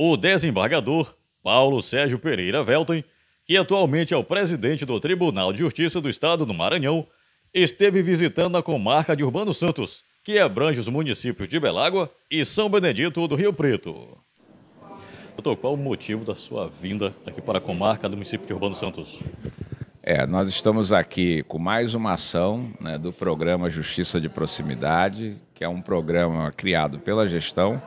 o desembargador Paulo Sérgio Pereira Velten, que atualmente é o presidente do Tribunal de Justiça do Estado do Maranhão, esteve visitando a comarca de Urbano Santos, que abrange os municípios de Belágua e São Benedito do Rio Preto. Doutor, qual o motivo da sua vinda aqui para a comarca do município de Urbano Santos? É, nós estamos aqui com mais uma ação né, do programa Justiça de Proximidade, que é um programa criado pela gestão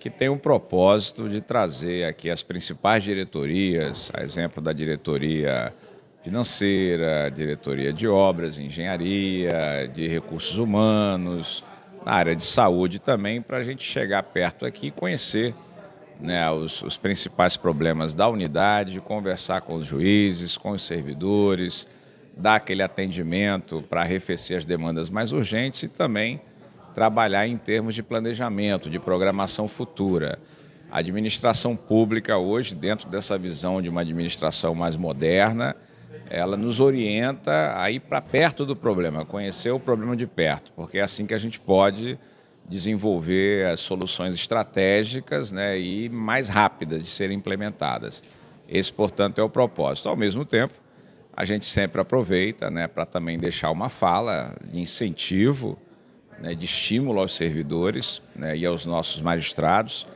que tem o propósito de trazer aqui as principais diretorias, a exemplo da diretoria financeira, diretoria de obras, engenharia, de recursos humanos, na área de saúde também, para a gente chegar perto aqui e conhecer né, os, os, principais problemas da unidade, conversar com os juízes, com os servidores, dar aquele atendimento para arrefecer as demandas mais urgentes e também trabalhar em termos de planejamento, de programação futura. A administração pública hoje, dentro dessa visão de uma administração mais moderna, ela nos orienta a ir para perto do problema, conhecer o problema de perto, porque é assim que a gente pode desenvolver as soluções estratégicas né, e mais rápidas de serem implementadas. Esse, portanto, é o propósito. Ao mesmo tempo, a gente sempre aproveita né, para também deixar uma fala de incentivo né, de estímulo aos servidores né, e aos nossos magistrados,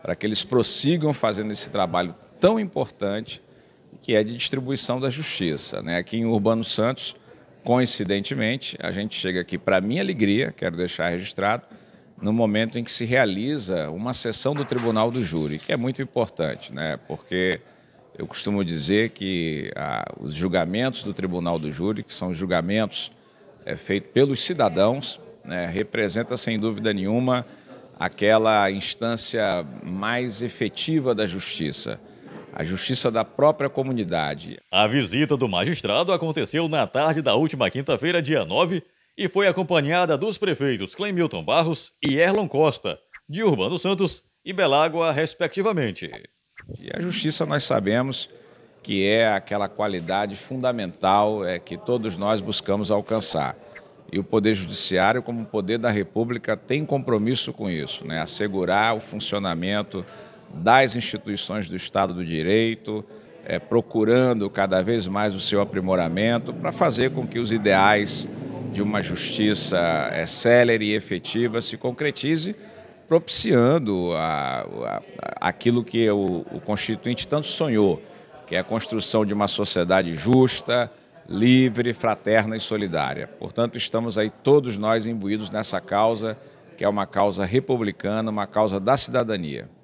para que eles prossigam fazendo esse trabalho tão importante que é de distribuição da justiça. Né? Aqui em Urbano Santos, coincidentemente, a gente chega aqui, para minha alegria, quero deixar registrado, no momento em que se realiza uma sessão do Tribunal do Júri, que é muito importante, né? porque eu costumo dizer que ah, os julgamentos do Tribunal do Júri, que são julgamentos é, feitos pelos cidadãos, né, representa sem dúvida nenhuma aquela instância mais efetiva da justiça a justiça da própria comunidade. A visita do magistrado aconteceu na tarde da última quinta-feira, dia 9, e foi acompanhada dos prefeitos Clemilton Barros e Erlon Costa, de Urbano Santos e Belágua, respectivamente. E a justiça nós sabemos que é aquela qualidade fundamental é, que todos nós buscamos alcançar e o Poder Judiciário, como poder da República, tem compromisso com isso, né? assegurar o funcionamento das instituições do Estado do Direito, é, procurando cada vez mais o seu aprimoramento para fazer com que os ideais de uma justiça é, célere e efetiva se concretize, propiciando a, a, aquilo que o, o Constituinte tanto sonhou, que é a construção de uma sociedade justa, livre, fraterna e solidária. Portanto, estamos aí todos nós imbuídos nessa causa, que é uma causa republicana, uma causa da cidadania.